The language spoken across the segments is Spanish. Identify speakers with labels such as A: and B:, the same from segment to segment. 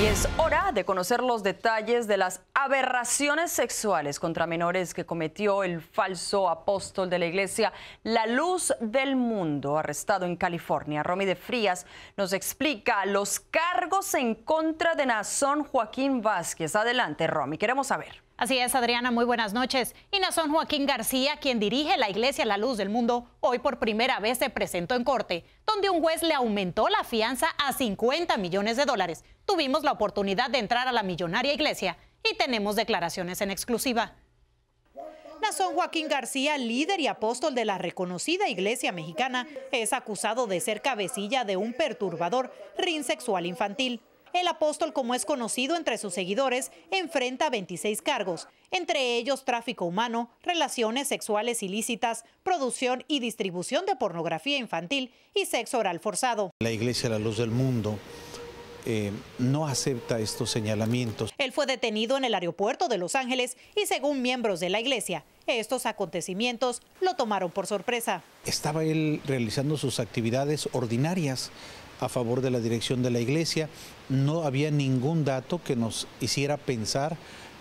A: Y es hora de conocer los detalles de las aberraciones sexuales contra menores que cometió el falso apóstol de la iglesia La Luz del Mundo, arrestado en California. Romy de Frías nos explica los cargos en contra de Nazón Joaquín Vázquez. Adelante, Romy, queremos saber.
B: Así es, Adriana, muy buenas noches. Y Nazón Joaquín García, quien dirige la Iglesia La Luz del Mundo, hoy por primera vez se presentó en corte, donde un juez le aumentó la fianza a 50 millones de dólares. Tuvimos la oportunidad de entrar a la millonaria iglesia y tenemos declaraciones en exclusiva. Nazón Joaquín García, líder y apóstol de la reconocida iglesia mexicana, es acusado de ser cabecilla de un perturbador rin sexual infantil. El apóstol, como es conocido entre sus seguidores, enfrenta 26 cargos, entre ellos tráfico humano, relaciones sexuales ilícitas, producción y distribución de pornografía infantil y sexo oral forzado.
C: La Iglesia La Luz del Mundo eh, no acepta estos señalamientos.
B: Él fue detenido en el aeropuerto de Los Ángeles y según miembros de la iglesia, estos acontecimientos lo tomaron por sorpresa.
C: Estaba él realizando sus actividades ordinarias a favor de la dirección de la iglesia. No había ningún dato que nos hiciera pensar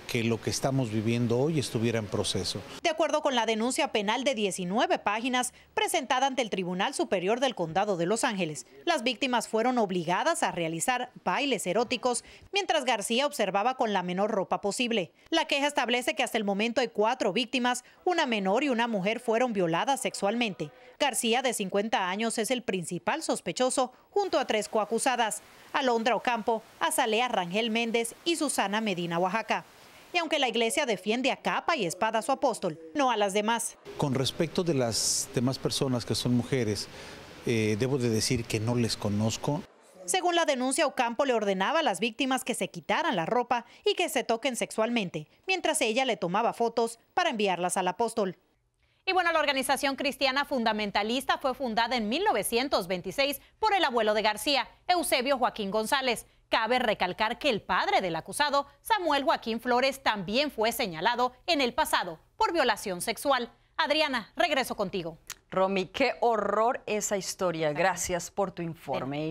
C: que lo que estamos viviendo hoy estuviera en proceso.
B: De acuerdo con la denuncia penal de 19 páginas presentada ante el Tribunal Superior del Condado de Los Ángeles, las víctimas fueron obligadas a realizar bailes eróticos mientras García observaba con la menor ropa posible. La queja establece que hasta el momento hay cuatro víctimas, una menor y una mujer fueron violadas sexualmente. García, de 50 años, es el principal sospechoso junto a tres coacusadas, Alondra Ocampo, Azalea Rangel Méndez y Susana Medina Oaxaca y aunque la iglesia defiende a capa y espada a su apóstol, no a las
C: demás. Con respecto de las demás personas que son mujeres, eh, debo de decir que no les conozco.
B: Según la denuncia, Ocampo le ordenaba a las víctimas que se quitaran la ropa y que se toquen sexualmente, mientras ella le tomaba fotos para enviarlas al apóstol. Y bueno, la organización cristiana fundamentalista fue fundada en 1926 por el abuelo de García, Eusebio Joaquín González. Cabe recalcar que el padre del acusado, Samuel Joaquín Flores, también fue señalado en el pasado por violación sexual. Adriana, regreso contigo.
A: Romy, qué horror esa historia. Gracias por tu informe.